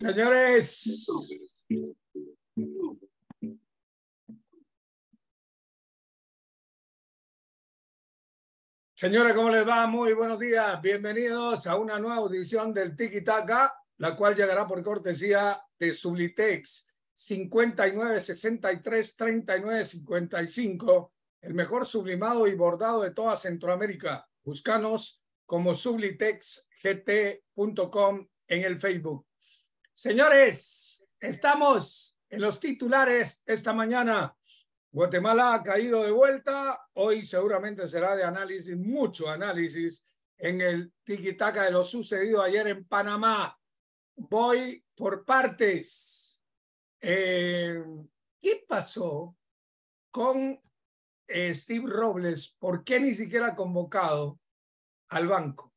Señores, Señores, ¿cómo les va? Muy buenos días. Bienvenidos a una nueva audición del Tiki Taka, la cual llegará por cortesía de Sublitex, nueve 63, y cinco el mejor sublimado y bordado de toda Centroamérica. Búscanos como sublitexgt.com en el Facebook. Señores, estamos en los titulares esta mañana. Guatemala ha caído de vuelta. Hoy seguramente será de análisis, mucho análisis en el tiquitaca de lo sucedido ayer en Panamá. Voy por partes eh, ¿Qué pasó con eh, Steve Robles? ¿Por qué ni siquiera ha convocado al banco?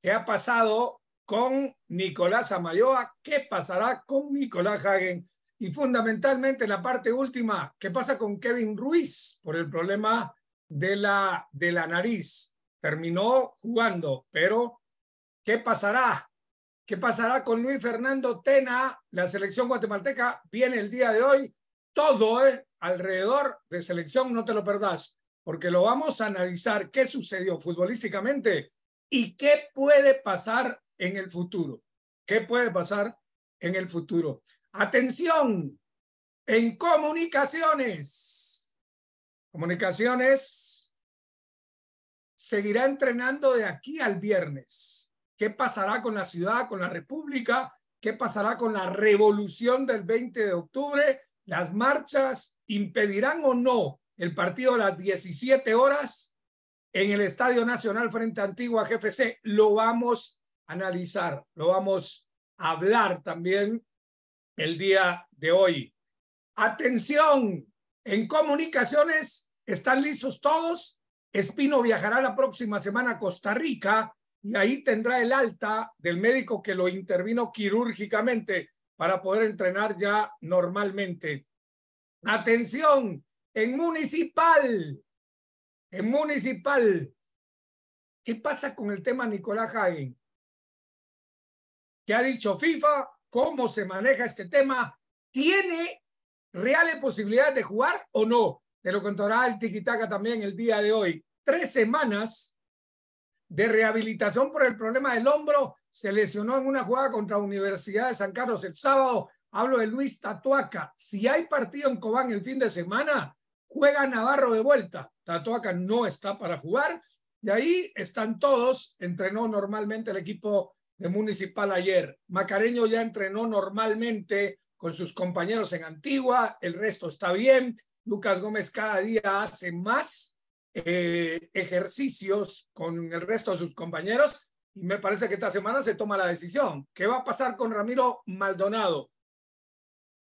¿Qué ha pasado con Nicolás Amayoa? ¿Qué pasará con Nicolás Hagen? Y fundamentalmente la parte última, ¿qué pasa con Kevin Ruiz por el problema de la, de la nariz? Terminó jugando, pero ¿qué pasará? ¿Qué pasará con Luis Fernando Tena? La selección guatemalteca viene el día de hoy. Todo es alrededor de selección, no te lo perdás, porque lo vamos a analizar qué sucedió futbolísticamente y qué puede pasar en el futuro. ¿Qué puede pasar en el futuro? Atención, en comunicaciones. Comunicaciones seguirá entrenando de aquí al viernes qué pasará con la ciudad, con la república, qué pasará con la revolución del 20 de octubre, las marchas impedirán o no el partido a las 17 horas en el Estadio Nacional frente a Antigua GFC. Lo vamos a analizar, lo vamos a hablar también el día de hoy. Atención, en comunicaciones, ¿están listos todos? Espino viajará la próxima semana a Costa Rica y ahí tendrá el alta del médico que lo intervino quirúrgicamente para poder entrenar ya normalmente. Atención, en municipal, en municipal, ¿qué pasa con el tema Nicolás Hagen? ¿Qué ha dicho FIFA? ¿Cómo se maneja este tema? ¿Tiene reales posibilidades de jugar o no? Te lo contará el Tikitaka también el día de hoy. Tres semanas de rehabilitación por el problema del hombro, se lesionó en una jugada contra Universidad de San Carlos el sábado. Hablo de Luis Tatuaca. Si hay partido en Cobán el fin de semana, juega Navarro de vuelta. Tatuaca no está para jugar. De ahí están todos. Entrenó normalmente el equipo de Municipal ayer. Macareño ya entrenó normalmente con sus compañeros en Antigua. El resto está bien. Lucas Gómez cada día hace más eh, ejercicios con el resto de sus compañeros y me parece que esta semana se toma la decisión. ¿Qué va a pasar con Ramiro Maldonado?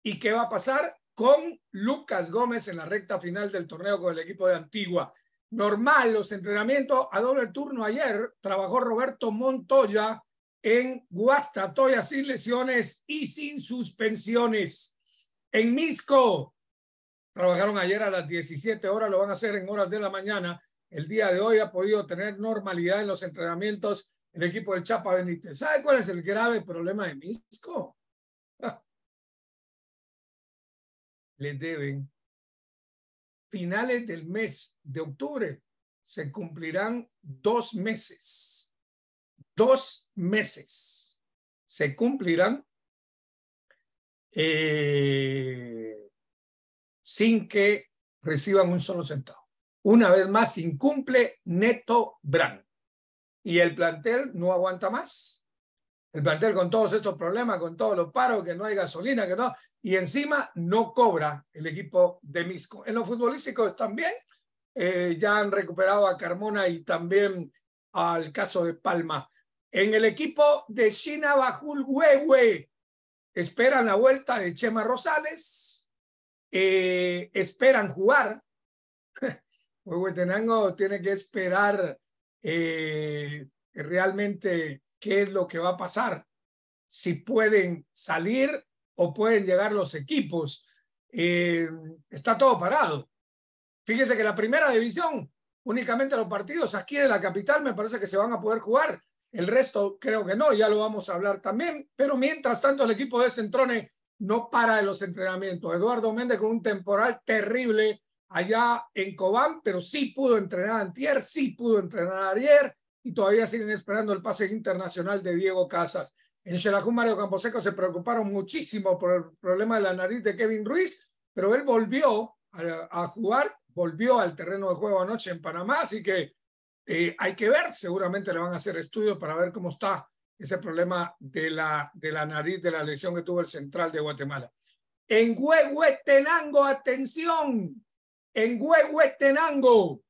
¿Y qué va a pasar con Lucas Gómez en la recta final del torneo con el equipo de Antigua? Normal, los entrenamientos a doble turno ayer trabajó Roberto Montoya en Guastatoya sin lesiones y sin suspensiones. En Misco, trabajaron ayer a las 17 horas, lo van a hacer en horas de la mañana. El día de hoy ha podido tener normalidad en los entrenamientos el equipo de Chapa Benítez. ¿Sabe cuál es el grave problema de Misco? Le deben. Finales del mes de octubre se cumplirán dos meses. Dos meses se cumplirán eh, sin que reciban un solo centavo. Una vez más, incumple Neto Brand. Y el plantel no aguanta más. El plantel con todos estos problemas, con todos los paros, que no hay gasolina, que no. Y encima no cobra el equipo de Misco. En los futbolísticos también eh, ya han recuperado a Carmona y también al caso de Palma. En el equipo de China Bajul Huehue esperan la vuelta de Chema Rosales, eh, esperan jugar. Huehuetenango tiene que esperar eh, realmente qué es lo que va a pasar, si pueden salir o pueden llegar los equipos. Eh, está todo parado. fíjense que la primera división, únicamente los partidos aquí en la capital me parece que se van a poder jugar. El resto creo que no, ya lo vamos a hablar también. Pero mientras tanto el equipo de Centrone no para de los entrenamientos. Eduardo Méndez con un temporal terrible allá en Cobán, pero sí pudo entrenar antier, sí pudo entrenar ayer y todavía siguen esperando el pase internacional de Diego Casas. En Xelajú Mario Camposeco se preocuparon muchísimo por el problema de la nariz de Kevin Ruiz, pero él volvió a, jugar, volvió al terreno de juego anoche en Panamá, así que eh, hay que ver, seguramente le van a hacer estudios para ver cómo está ese problema de la, de la nariz, de la lesión que tuvo el central de Guatemala. En Huehuetenango, atención, en Huehuetenango,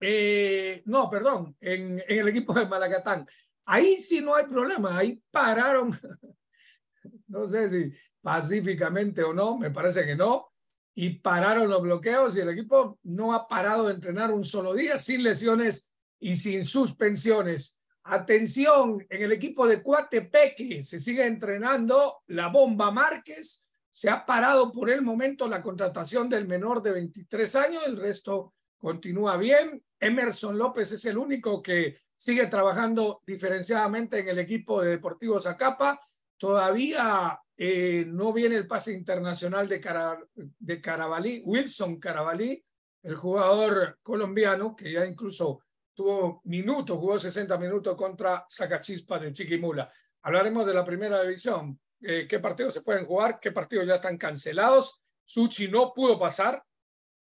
eh, no, perdón, en, en, el equipo de Malacatán. Ahí sí no hay problema, ahí pararon, no sé si pacíficamente o no, me parece que no, y pararon los bloqueos y el equipo no ha parado de entrenar un solo día sin lesiones y sin suspensiones. Atención, en el equipo de Cuatepeque se sigue entrenando la bomba Márquez. Se ha parado por el momento la contratación del menor de 23 años, el resto continúa bien. Emerson López es el único que sigue trabajando diferenciadamente en el equipo de Deportivo Zacapa. Todavía eh, no viene el pase internacional de, de Carabalí, Wilson Carabalí, el jugador colombiano que ya incluso tuvo minutos, jugó 60 minutos contra Sacachispa de Chiquimula. Hablaremos de la primera división, eh, qué partidos se pueden jugar, qué partidos ya están cancelados. Suchi no pudo pasar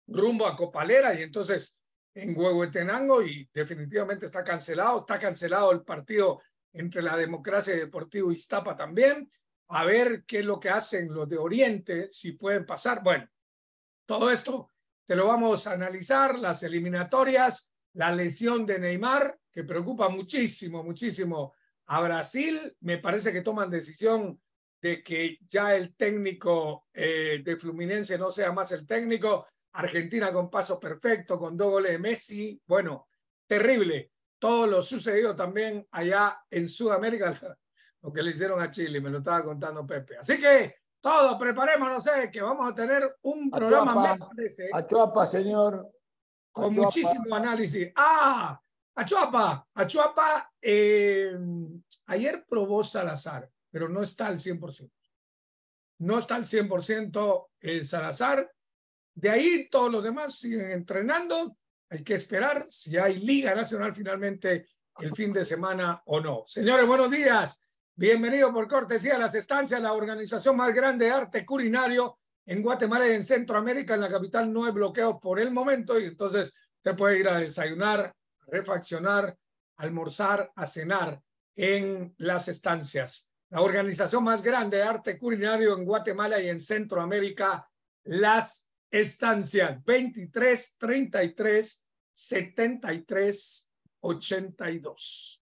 rumbo a Copalera y entonces en Huehuetenango y definitivamente está cancelado. Está cancelado el partido entre la democracia y Deportivo Iztapa también. A ver qué es lo que hacen los de Oriente, si pueden pasar. Bueno, todo esto te lo vamos a analizar, las eliminatorias, la lesión de Neymar, que preocupa muchísimo, muchísimo a Brasil. Me parece que toman decisión de que ya el técnico eh, de Fluminense no sea más el técnico. Argentina con paso perfecto, con dos goles de Messi. Bueno, terrible. Todo lo sucedido también allá en Sudamérica, lo que le hicieron a Chile, me lo estaba contando Pepe. Así que todos preparémonos, eh, que vamos a tener un programa, más. Eh. A señor con muchísimo análisis. ¡Ah! Achuapa, Achuapa, eh, ayer probó Salazar, pero no está al 100%. No está al 100% el eh, Salazar. De ahí todos los demás siguen entrenando. Hay que esperar si hay Liga Nacional finalmente el fin de semana o no. Señores, buenos días. Bienvenidos por cortesía a las estancias, la organización más grande de arte culinario en Guatemala y en Centroamérica, en la capital, no hay bloqueo por el momento y entonces te puede ir a desayunar, refaccionar, almorzar, a cenar en las estancias. La organización más grande de arte culinario en Guatemala y en Centroamérica, las estancias 23, 33, 73, 82.